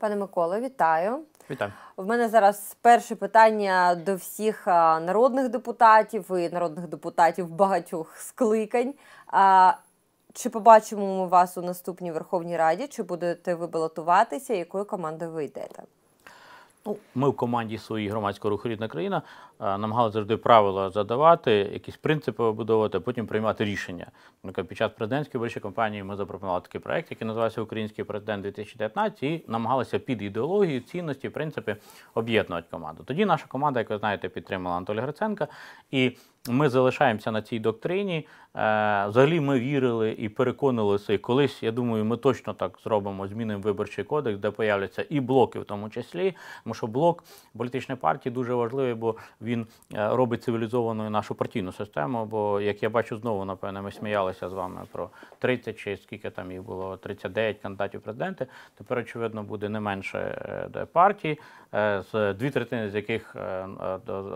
Пане Миколе, вітаю. Вітаю. В мене зараз перше питання до всіх народних депутатів і народних депутатів багатьох скликань. Чи побачимо ми вас у наступній Верховній Раді? Чи будете ви балотуватися? Якою командою ви йдете? Ну, ми в команді свої громадського руху рідна країна намагалися завжди правила задавати, якісь принципи вибудовувати, а потім приймати рішення. Наприклад, під час президентської виборчої кампанії ми запропонували такий проект, який називався Український президент 2019, і намагалися під ідеологію, цінності, принципи об'єднувати команду. Тоді наша команда, як ви знаєте, підтримала Анатолія Гриценка. І ми залишаємося на цій доктрині. Е, взагалі ми вірили і переконалися і колись, я думаю, ми точно так зробимо, змінимо виборчий кодекс, де появляться і блоки в тому числі. Тому що блок політичної партії дуже важливий, бо він е, робить цивілізованою нашу партійну систему. Бо, як я бачу, знову, напевне, ми сміялися з вами про 30 чи скільки там їх було, 39 кандидатів президенти. Тепер, очевидно, буде не менше е, партій, з дві третини з яких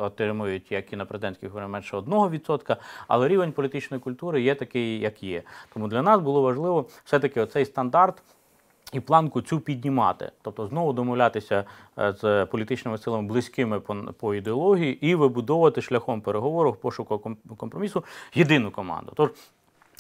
отримують як і на президентських менше 1%, але рівень політичної культури є такий, як є. Тому для нас було важливо все-таки оцей стандарт. І планку цю піднімати, тобто знову домовлятися е, з політичними силами близькими по ідеології і вибудовувати шляхом переговорів пошуку компромісу єдину команду. Тож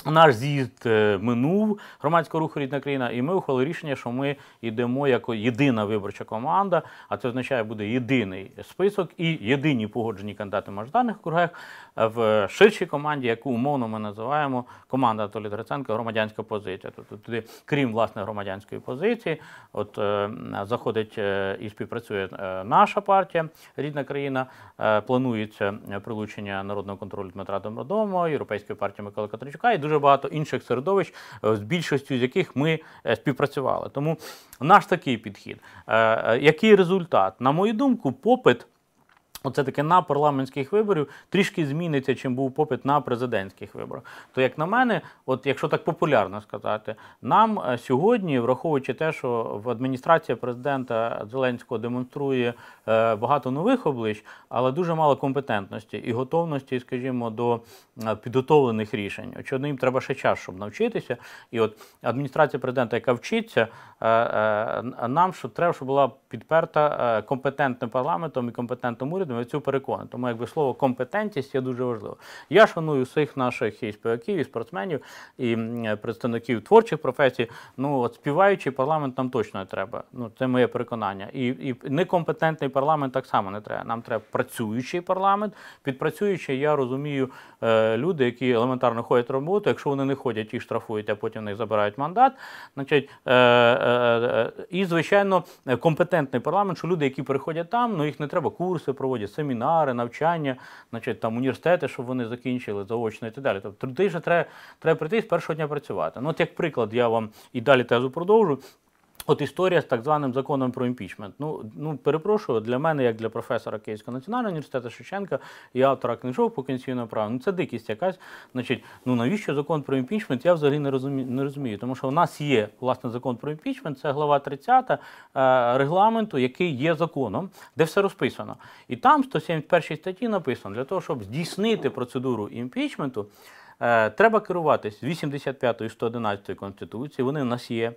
наш з'їзд е, минув громадського руху рідна країна, і ми ухвалили рішення, що ми йдемо як єдина виборча команда, а це означає, буде єдиний список і єдині погоджені кандидати в мажоритарних округах е, в ширшій команді, яку умовно ми називаємо команда Толі Драценка громадянська позиція. Тобто туди, крім власне громадянської позиції, от е, заходить і співпрацює наша партія рідна країна. Планується прилучення народного контролю Дмитра Домродомова, Європейської партії Микола Катричука. І дуже дуже багато інших середовищ, е, з більшістю з яких ми е, співпрацювали. Тому наш такий підхід. Е, який результат? На мою думку, попит. Оце таки на парламентських виборів трішки зміниться, чим був попит на президентських виборах. То, як на мене, от якщо так популярно сказати, нам е, сьогодні, враховуючи те, що в адміністрація президента Зеленського демонструє е, багато нових облич, але дуже мало компетентності і готовності, скажімо, до е, підготовлених рішень. Очевидно, їм треба ще час, щоб навчитися. І от адміністрація президента, яка вчиться, нам що треба, щоб була підперта компетентним парламентом і компетентним урядом потрібно цю перекону. Тому якби слово компетентність є дуже важливо. Я шаную всіх наших і співаків, і спортсменів, і представників творчих професій. Ну от співаючий парламент нам точно не треба. Ну це моє переконання. І і некомпетентний парламент так само не треба. Нам треба працюючий парламент. Під я розумію е, люди, які елементарно ходять роботу. Якщо вони не ходять і штрафують, а потім не забирають мандат. Значить, е е, е, е, і звичайно, компетентний парламент, що люди, які приходять там, ну їх не треба курси проводити молоді, семінари, навчання, значить там університети, щоб вони закінчили заочно і так далі. Тобто туди ж треба треба прийти з першого дня працювати. Ну, от як приклад, я вам і далі тезу продовжу. От історія з так званим законом про імпічмент. Ну ну перепрошую для мене, як для професора Київського національного університету Шевченка і автора книжок по конституційному праву. Ну це дикість якась. Значить, ну навіщо закон про імпічмент? Я взагалі не розумію, не розумію. Тому що у нас є власне закон про імпічмент, це глава 30 е, регламенту, який є законом, де все розписано. І там 171 статті написано для того, щоб здійснити процедуру імпічменту, е, треба керуватись 85 і 111 конституції. Вони в нас є.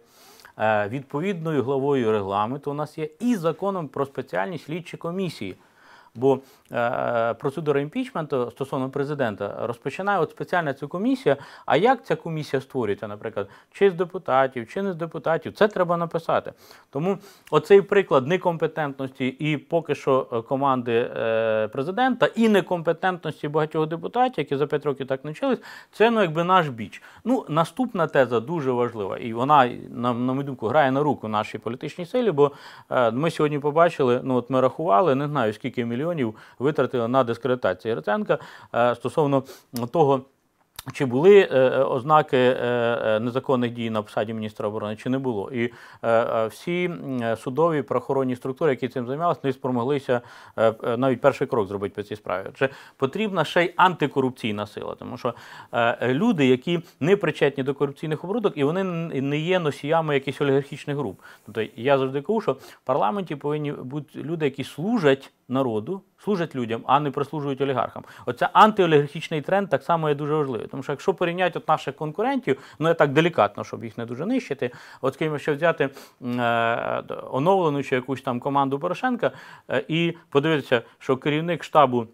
Е, відповідною главою регламенту у нас є і законом про спеціальні слідчі комісії. Бо е, процедура імпічменту стосовно президента розпочинає от спеціальна цю комісія. А як ця комісія створюється, наприклад, чи з депутатів, чи не з депутатів, це треба написати. Тому оцей приклад некомпетентності і поки що е, команди е, президента, і некомпетентності багатьох депутатів, які за п'ять років так навчились, це ну якби наш біч. Ну наступна теза дуже важлива, і вона на, на мою думку грає на руку нашій політичній силі. Бо ми сьогодні побачили, ну от ми рахували, не знаю скільки мільйонів мільйонів витратили на дискредитацію Яценка е, стосовно того. Чи були е, е, ознаки незаконних дій на посаді міністра оборони, чи не було? І всі судові правоохоронні структури, які цим займалися, не спромоглися навіть перший крок зробити по цій справі. Чи потрібна ще й антикорупційна сила, тому що люди, які не причетні до корупційних оборудок, і вони не є носіями якихось олігархічних груп. Тобто я завжди кажу, що в парламенті повинні бути люди, які служать народу, служать людям, а не прислужують олігархам. Оце антиолігархічний тренд так само є дуже важливий. Тому що якщо порівняти от наших конкурентів, ну я так делікатно, щоб їх не дуже нищити, от ким ще взяти е, оновлену чи якусь там команду Порошенка е, і подивитися, що керівник штабу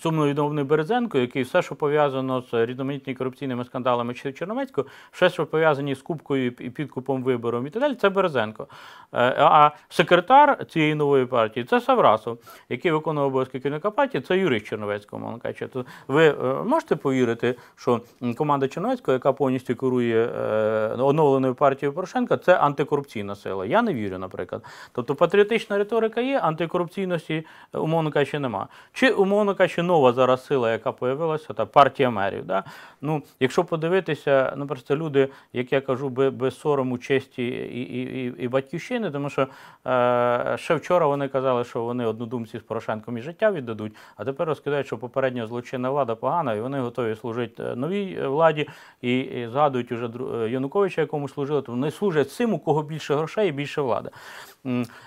сумновідомний Березенко, який все, що пов'язано з різноманітними корупційними скандалами чи Чорномецького, все, що пов'язані з кубкою і підкупом вибором і так далі, це Березенко. Е, а секретар цієї нової партії це Саврасов, який виконував обов'язки керівника партії, це юрист Черновецького Манкача. Ви е, можете повірити, що команда Черновецького, яка повністю керує е, оновленою партією Порошенка, це антикорупційна сила. Я не вірю, наприклад. Тобто патріотична риторика є, антикорупційності, умовно кажучи, нема. Чи, умовно кажучи, ще нова зараз сила, яка появилася, та партія мерів. Да? Ну, Якщо подивитися, ну просто люди, як я кажу, без сорому, честі і і, і, і батьківщини, тому що е, ще вчора вони казали, що вони однодумці з Порошенком і життя віддадуть, а тепер розкидають, що попередня злочинна влада погана, і вони готові служити е, новій е, владі і, і згадують уже е, Януковича, якому служили, то вони служать цим, у кого більше грошей і більше влади.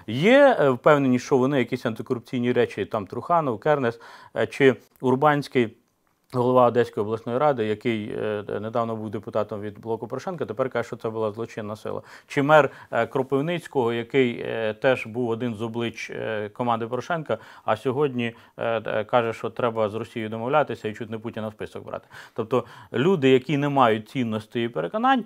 Є е, впевнені, що вони якісь антикорупційні речі, там Труханов, Кернес е, чи Урбанський. Голова Одеської обласної ради, який е, недавно був депутатом від блоку Порошенка, тепер каже, що це була злочинна сила. Чи мер е, Кропивницького, який е, теж був один з облич команди Порошенка, а сьогодні каже, що треба з Росією домовлятися і чуть не Путіна в список брати. Тобто люди, які не мають цінності і переконань,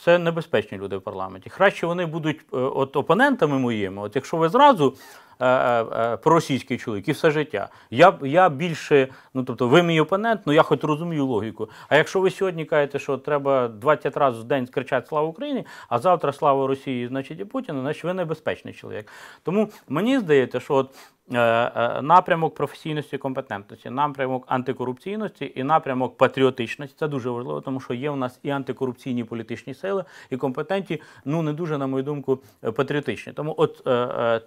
це небезпечні люди в парламенті. Краще вони будуть от опонентами моїми. От якщо ви зразу Е, е, е, проросійський чоловік і все життя. Я я більше, ну тобто, ви мій опонент, ну я хоч розумію логіку. А якщо ви сьогодні кажете, що треба 20 разів в день кричати Слава Україні, а завтра слава Росії, значить і Путіну, значить ви небезпечний чоловік. Тому мені здається, що от Е, е, напрямок професійності і компетентності, напрямок антикорупційності і напрямок патріотичності. Це дуже важливо, тому що є в нас і антикорупційні політичні сили, і компетенті ну не дуже, на мою думку, е, патріотичні. Тому от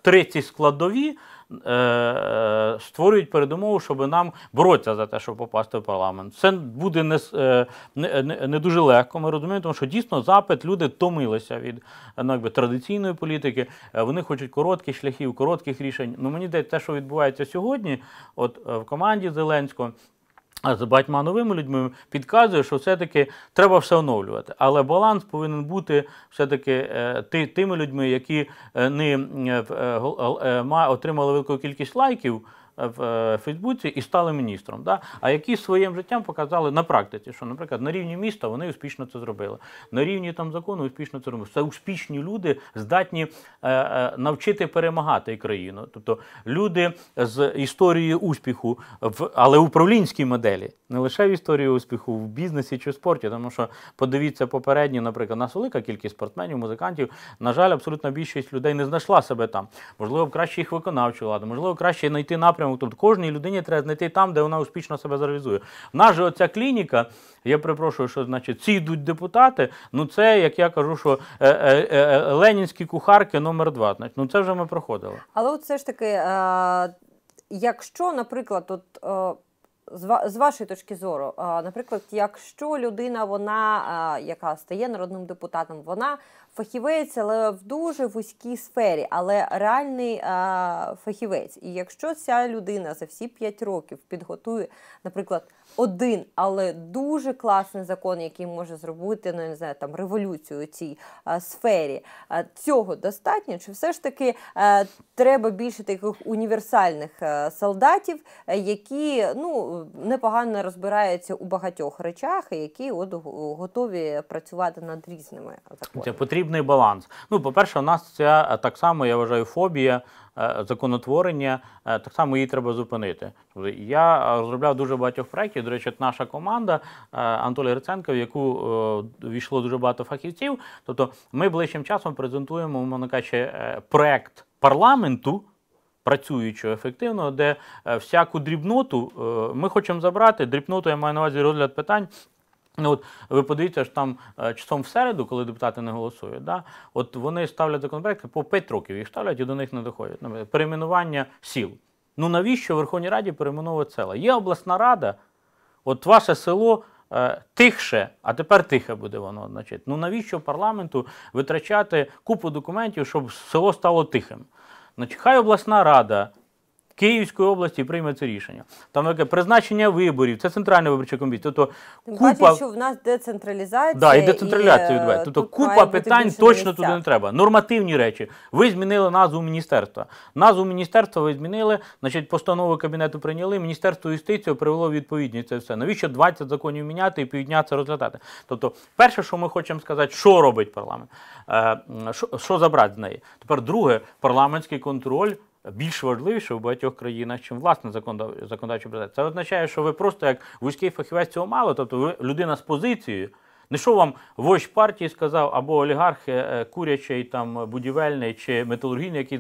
три ці складові. Е, е, створюють передумову, щоб нам боротися за те, щоб попасти в парламент. Це буде е, не не, не дуже легко. Ми розуміємо, тому що дійсно запит люди томилися від ну, якби, традиційної політики. Вони хочуть коротких шляхів, коротких рішень. Ну мені де те, що відбувається сьогодні, от в команді Зеленського а з багатьма новими людьми підказує, що все-таки треба все оновлювати. Але баланс повинен бути все-таки е, ти тими людьми, які е, не е, отримали велику кількість лайків в е, Фейсбуці і стали міністром, да? а які своїм життям показали на практиці, що, наприклад, на рівні міста вони успішно це зробили, на рівні там закону успішно це зробили. Це успішні люди здатні е, е, навчити перемагати країну. Тобто люди з історією успіху, в але в управлінській моделі, не лише в історії успіху, в бізнесі чи в спорті, тому що подивіться попередні, наприклад, нас велика кількість спортсменів, музикантів. На жаль, абсолютно більшість людей не знайшла себе там. Можливо, краще їх виконавчу владу, можливо, краще знайти напрям напрямок. Ну, тобто кожній людині треба знайти там, де вона успішно себе зреалізує. В нас же оця клініка, я припрошую, що значить ці йдуть депутати. Ну це як я кажу, що е, е, е, Ленінські кухарки номер 2 Значить, ну це вже ми проходили. Але от все ж таки, якщо, наприклад, от. З вашої точки зору, наприклад, якщо людина, вона яка стає народним депутатом, вона фахівець, але в дуже вузькій сфері, але реальний а, фахівець. І якщо ця людина за всі 5 років підготує, наприклад, один, але дуже класний закон, який може зробити ну я не знаю, там революцію у цій а, сфері, а, цього достатньо? Чи все ж таки а, треба більше таких універсальних солдатів, які ну непогано розбираються у багатьох речах, які от готові працювати над різними законами? потрібний баланс. Ну, по-перше, у нас ця е, так само, я вважаю, фобія е, законотворення, е, так само її треба зупинити. Тобто я розробляв дуже багатьох проєктів. До речі, наша команда Анатолій Риценко, в яку війшло дуже багато фахівців. Тобто ми ближчим часом презентуємо, умовно кажучи, проєкт парламенту. Працюючого ефективно, де всяку дрібноту ми хочемо забрати. Дрібноту я маю на увазі розгляд питань, Ну от ви подивіться ж там е, часом в середу, коли депутати не голосують, да, от вони ставлять законопроекти по 5 років їх ставлять і до них не доходять. Наприклад, ну, перейменування сіл. Ну навіщо в Верховній Раді перейменовувати села? Є обласна рада, от ваше село е, тихше, а тепер тихе буде воно значить. Ну навіщо парламенту витрачати купу документів, щоб село стало тихим? Значить, Хай обласна рада Київської області прийме це рішення. Там таке призначення виборів, це центральна виборча комісія. Тобто купа Бачу, що в нас децентралізація да, і е, децентралізація відбувається. Тобто купа питань точно туди не треба. Нормативні речі. Ви змінили назву міністерства. Назву міністерства ви змінили, значить, постанову кабінету прийняли. Міністерство юстиції привело відповідність це все. Навіщо 20 законів міняти і півдня це розглядати? Тобто, перше, що ми хочемо сказати, що робить парламент, е, що, що забрати з неї. Тепер друге парламентський контроль більш важливіше в багатьох країнах, чим власне законодавче процес. Це означає, що ви просто як вузький фахівець цього мало, тобто ви людина з позицією. Не що вам вождь партії сказав, або олігарх е, е, курячий, там будівельний чи металургійний, який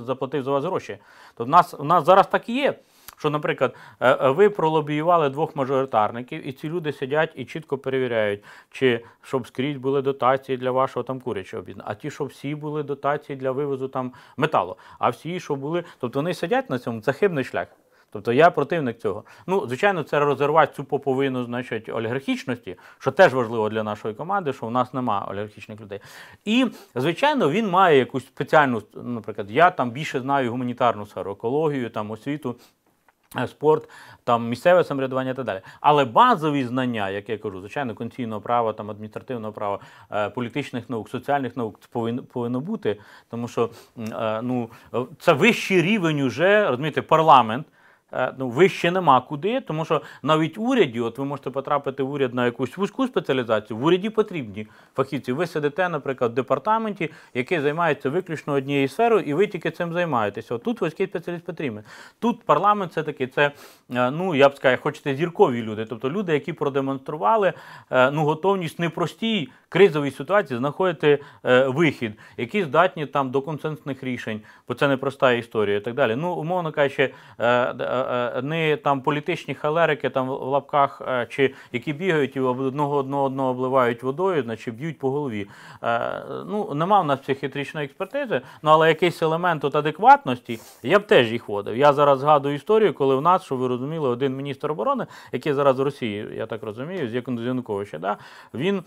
заплатив за вас гроші. То в нас в нас зараз так і є що, наприклад, е, е, ви пролобіювали двох мажоритарників, і ці люди сидять і чітко перевіряють, чи щоб скрізь були дотації для вашого там курячого бізнесу, а ті, щоб всі були дотації для вивозу там металу, а всі, що були, тобто вони сидять на цьому це хибний шлях. Тобто я противник цього. Ну, звичайно, це розірвати цю поповину, значить, олігархічності, що теж важливо для нашої команди, що в нас нема олігархічних людей. І, звичайно, він має якусь спеціальну, наприклад, я там більше знаю гуманітарну сферу, екологію, там освіту. Е, спорт, там місцеве самоврядування і так далі. Але базові знання, як я кажу, звичайно, конституційного права, там адміністративного права, е, політичних наук, соціальних наук повинно повинно бути, тому що е, ну це вищий рівень уже розумієте, парламент. Е, ну, вище нема куди, тому що навіть уряді, от ви можете потрапити в уряд на якусь вузьку спеціалізацію, в уряді потрібні фахівці. Ви сидите, наприклад, в департаменті, який займається виключно однією сферою, і ви тільки цим займаєтеся. От тут вузький спеціаліст потрібен. Тут парламент все таки це, е, ну я б сказав, хочете зіркові люди, тобто люди, які продемонстрували е, ну, готовність непростій кризовій ситуації знаходити вихід, які здатні там до консенсних рішень, бо це непроста історія і так далі. Ну, умовно кажучи, Е, не там політичні халерики там в лапках, е, чи які бігають і одного одного одного обливають водою, значить б'ють по голові. Е, ну нема в нас психіатричної експертизи, ну але якийсь елемент от адекватності я б теж їх водив. Я зараз згадую історію, коли в нас, що ви розуміли, один міністр оборони, який зараз в Росії, я так розумію, з Януковича, да, він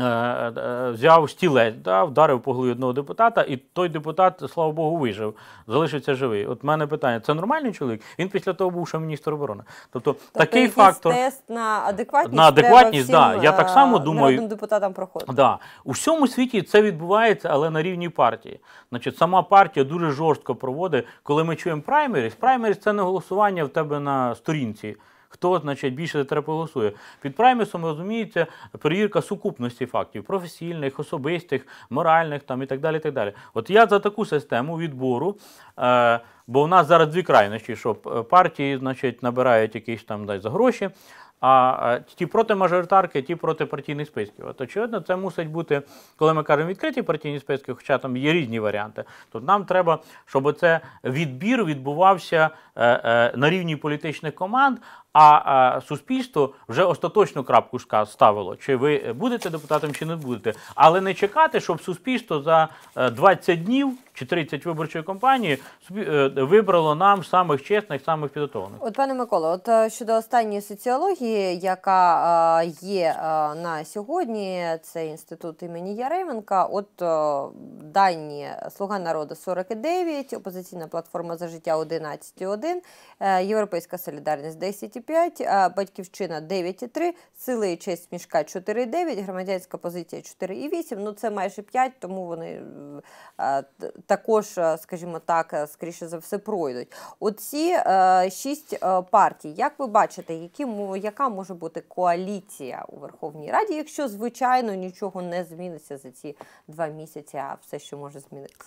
Е, е, взяв стілець, да, вдарив по голові одного депутата, і той депутат, слава Богу, вижив, залишився живий. От в мене питання: це нормальний чоловік? Він після того був ще міністр оборони. Тобто, тобто такий фактор тест на адекватність на адекватність, треба всім, да. Я так само е, думаю, депутатам проходить. Да. У всьому світі це відбувається, але на рівні партії. Значить, сама партія дуже жорстко проводить, коли ми чуємо праймеріс. Праймеріс це не голосування в тебе на сторінці хто значить, більше треба голосує. Під праймісом розуміється перевірка сукупності фактів професійних, особистих, моральних там і так далі. І так далі. От я за таку систему відбору. Е, Бо в нас зараз дві крайності, що е, партії значить, набирають якісь там дай, за гроші, а е, ті проти мажоритарки, ті проти партійних списків. От очевидно, це мусить бути, коли ми кажемо відкриті партійні списки, хоча там є різні варіанти, то нам треба, щоб це відбір відбувався е, на рівні політичних команд, а суспільство вже остаточну крапку ставило, чи ви будете депутатом, чи не будете. Але не чекати, щоб суспільство за 20 е, днів чи 30 виборчої кампанії е, вибрало нам самих чесних, самих підготовлених. От пане Микола. от е, щодо останньої соціології, яка є на сьогодні, це інститут імені Яременка. От дані Слуга народу 49, опозиційна платформа за життя 11,1, Європейська солідарність 10,5, 4,5, батьківщина 9,3, сили і честь мішка 4,9, громадянська позиція 4,8. Ну це майже 5, тому вони також, скажімо так, скоріше за все пройдуть. Оці шість партій, як ви бачите, які яка може бути коаліція у Верховній Раді, якщо звичайно нічого не зміниться за ці два місяці, а все, що може змінитися.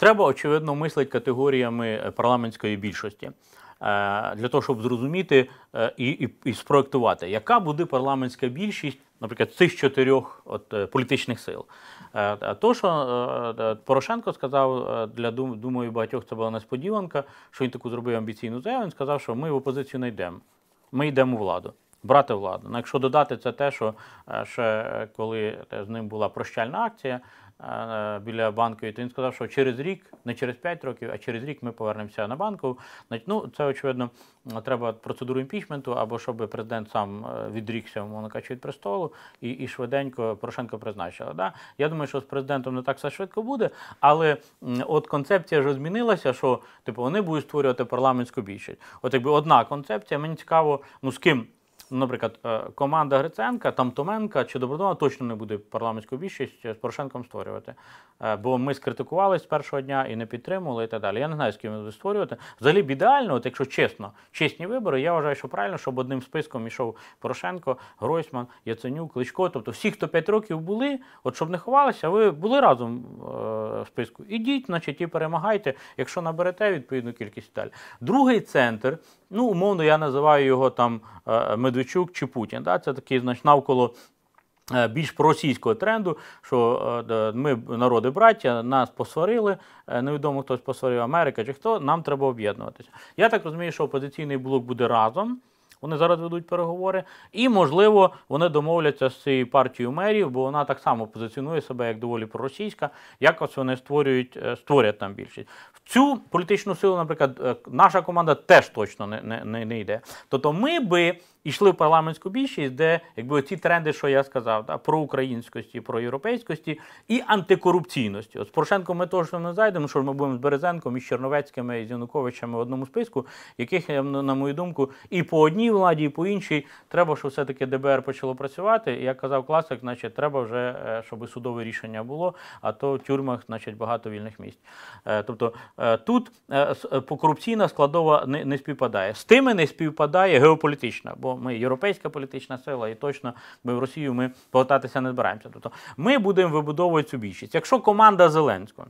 Треба, очевидно, мислити категоріями е, парламентської більшості. Е, для того, щоб зрозуміти е, і і, і спроектувати, яка буде парламентська більшість, наприклад, цих чотирьох от, е, політичних сил. То, що Порошенко сказав, для думаю, багатьох це була несподіванка, що він таку зробив амбіційну заяву. Він сказав, що ми в опозицію не йдемо, ми йдемо у владу. Брати владу. Ну, Якщо додати це те, що ще коли з ним була прощальна акція, Е, біля банку, і то він сказав, що через рік, не через 5 років, а через рік ми повернемося на банку. Ну, це очевидно, треба процедуру імпічменту, або щоб президент сам е, відрікся, мовно кажучи, від престолу, і і швиденько Порошенко призначила. Да? Я думаю, що з президентом не так все швидко буде, але от концепція вже змінилася, що типу вони будуть створювати парламентську більшість. От якби одна концепція, мені цікаво, ну з ким наприклад, е, команда Гриценка, там Томенка чи Добродова точно не буде парламентську більшість з Порошенком створювати. Е, бо ми скритикували з першого дня і не підтримували, і так далі. Я не знаю, з ким буде створювати. Взагалі б ідеально, от якщо чесно, чесні вибори, я вважаю, що правильно, щоб одним списком йшов Порошенко, Гройсман, Яценюк, Кличко. Тобто всі, хто 5 років були, от щоб не ховалися, ви були разом е, в списку. Ідіть, значить, і перемагайте, якщо наберете відповідну кількість і далі. Другий центр ну, умовно, я називаю його там е, Медведчук чи Путін. Да? Це такий значить, навколо. Е, більш проросійського тренду, що е, ми народи браття, нас посварили. Невідомо хтось посварив Америка чи хто, нам треба об'єднуватися. Я так розумію, що опозиційний блок буде разом. Вони зараз ведуть переговори, і, можливо, вони домовляться з цією партією мерів, бо вона так само позиціонує себе як доволі проросійська. Якось вони створюють, е, створять там більшість. В цю політичну силу, наприклад, е, наша команда теж точно не не, не йде. Тобто ми би йшли в парламентську більшість, де якби ці тренди, що я сказав, да, про українськості, про європейськості і антикорупційності. От з Порошенком ми точно не зайдемо, що ми будемо з Березенком, і з Черновецькими, і з Януковичами в одному списку, яких, на мою думку, і по одній владі, і по іншій треба, щоб все-таки ДБР почало працювати. І, Як казав класик, значить, треба вже, е, щоб судове рішення було, а то в тюрмах, значить, багато вільних місць. Е, тобто е, тут по корупційна складова не співпадає. З тими не співпадає геополітична. бо ми європейська політична сила, і точно ми в Росію ми повертатися не збираємося. Тобто ми будемо вибудовувати цю більшість. Якщо команда Зеленського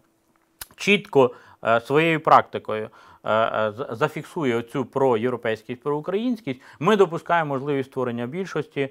чітко е, своєю практикою е, е зафіксує цю проєвропейськість, проукраїнськість, ми допускаємо можливість створення більшості е,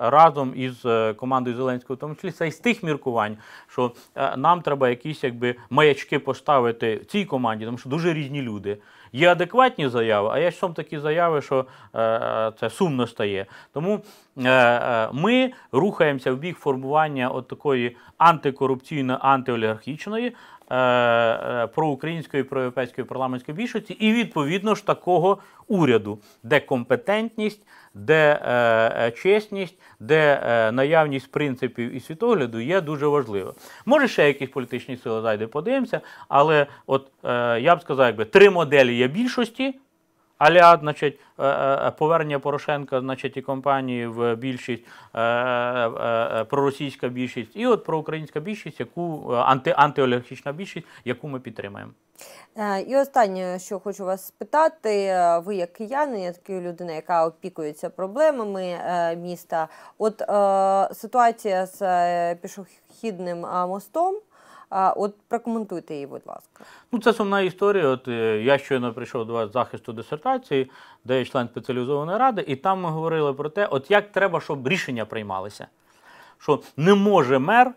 разом із е, командою Зеленського, в тому числі це із тих міркувань, що е, нам треба якісь якби маячки поставити цій команді, тому що дуже різні люди. Є адекватні заяви, а є сам такі заяви, що е, це сумно стає. Тому е, е ми рухаємося в бік формування от такої антикорупційно-антиолігархічної. Е, е, проукраїнської проєвропейської парламентської більшості, і відповідно ж такого уряду, де компетентність, де е, е, чесність, де е, наявність принципів і світогляду є дуже важливо. Може, ще якісь політичні сили зайде, подивимося, але от е, я б сказав, якби три моделі є більшості. Аля, значить, е, е, е, повернення Порошенка, значить, і компанії в більшість проросійська більшість, і от проукраїнська більшість, яку анти, антиолігархічна більшість, яку ми підтримаємо. І останнє, що хочу вас спитати, ви як киянин, як людина, яка опікується проблемами міста, от ситуація з пішохідним мостом. От прокоментуйте її, будь ласка. Ну це сумна історія. От е, я щойно прийшов до вас захисту дисертації, де є член спеціалізованої ради, і там ми говорили про те, от як треба, щоб рішення приймалися, що не може мер.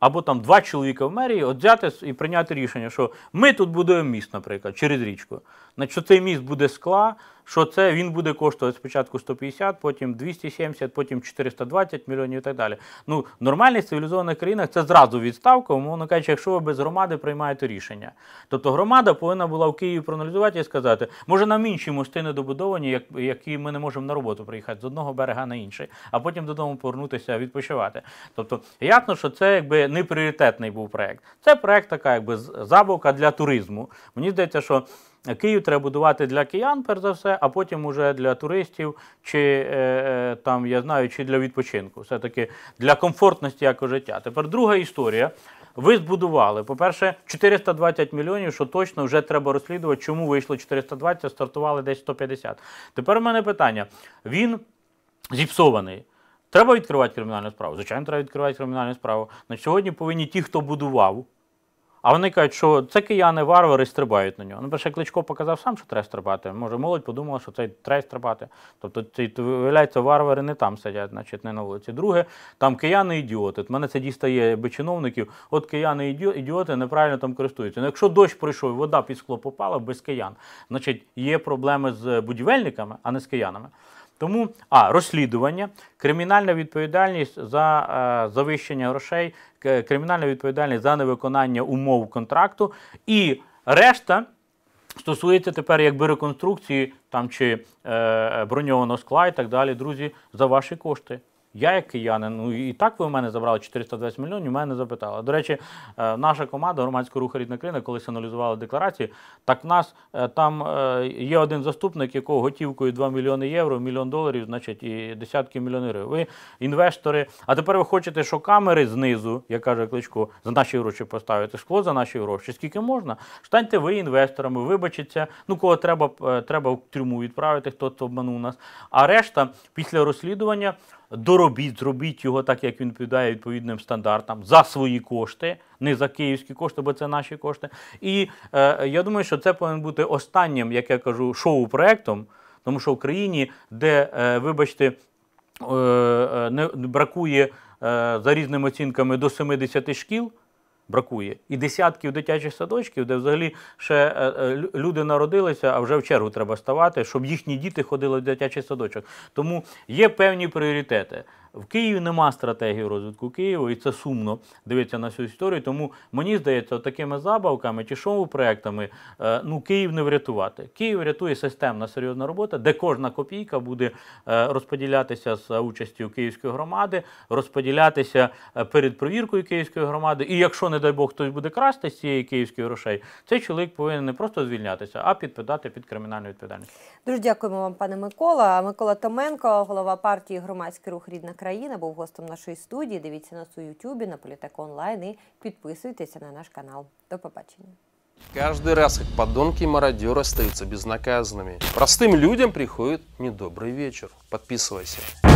Або там два чоловіка в мерії от взяти і прийняти рішення, що ми тут будуємо міст, наприклад, через річку. Значить, цей міст буде скла, що це він буде коштувати спочатку 150, потім 270, потім 420 мільйонів і так далі. Ну, в нормальних цивілізованих країнах це зразу відставка, умовно кажучи, якщо ви без громади приймаєте рішення. Тобто громада повинна була в Києві проаналізувати і сказати, може нам інші мости не добудовані, недобудовані, які ми не можемо на роботу приїхати з одного берега на інший, а потім додому повернутися відпочивати. Тобто, ясно, що це якби не пріоритетний був проект. Це проект така, якби забавка для туризму. Мені здається, що. Київ треба будувати для киян, перш за все, а потім уже для туристів, чи е, е, там я знаю, чи для відпочинку. Все-таки для комфортності як життя. Тепер друга історія. Ви збудували, по-перше, 420 мільйонів, що точно вже треба розслідувати, чому вийшло 420, стартували десь 150. Тепер у мене питання. Він зіпсований. Треба відкривати кримінальну справу? Звичайно, треба відкривати кримінальну справу. На сьогодні повинні ті, хто будував. А вони кажуть, що це кияни варвари стрибають на нього. Ну, перше, Кличко показав сам, що треба стрибати. Може, молодь подумала, що цей треба стрибати. Тобто, це, виявляється, варвари не там сидять, значить, не на вулиці. Друге, там кияни ідіоти. От мене це дістає би чиновників. От кияни ідіоти неправильно там користуються. Ну, Якщо дощ пройшов, вода під скло попала без киян, значить є проблеми з будівельниками, а не з киянами. Тому а розслідування, кримінальна відповідальність за е, завищення грошей, кримінальна відповідальність за невиконання умов контракту і решта. Стосується тепер якби реконструкції там чи е, броньованого скла і так далі, друзі, за ваші кошти. Я як киянин, ну і так ви в мене забрали 420 мільйонів, в мене запитали. До речі, е, наша команда громадського руху рідна країна, колись аналізувала декларації, так в нас е, там е, є один заступник, якого готівкою 2 мільйони євро, мільйон доларів, значить, і десятки мільйонів гривень. Ви інвестори. А тепер ви хочете, що камери знизу, як каже кличко, за наші гроші поставити шкло за наші гроші. Скільки можна? Станьте ви інвесторами, вибачиться. Ну кого треба, треба в тюрму відправити, хто обманув нас. А решта після розслідування доробіть, зробіть його так, як він відповідає відповідним стандартам, за свої кошти, не за київські кошти, бо це наші кошти. І е, я думаю, що це повинен бути останнім, як я кажу, шоу-проектом, тому що в країні, де, е, вибачте, е, е не бракує е, за різними оцінками до 70 шкіл бракує. І десятків дитячих садочків, де взагалі ще е, е, люди народилися, а вже в чергу треба ставати, щоб їхні діти ходили в дитячий садочок. Тому є певні пріоритети. В Києві нема стратегії розвитку Києва, і це сумно дивитися на всю історію. Тому мені здається, такими забавками чи шоу-проектами е, ну Київ не врятувати. Київ рятує системна серйозна робота, де кожна копійка буде е, розподілятися з участю київської громади, розподілятися е, перед провіркою київської громади. І якщо, не дай Бог, хтось буде красти з цієї київської грошей, цей чоловік повинен не просто звільнятися, а підпадати під кримінальну відповідальність. Дуже дякуємо вам, пане Микола. Микола Томенко, голова партії громадський рух рідна країна був гостем нашої студії. Дивіться нас у Ютубі, на Політеку онлайн і підписуйтеся на наш канал. До побачення. Каждый раз, как подонки и мародеры остаются безнаказанными, простым людям приходит недобрый вечер. Подписывайся.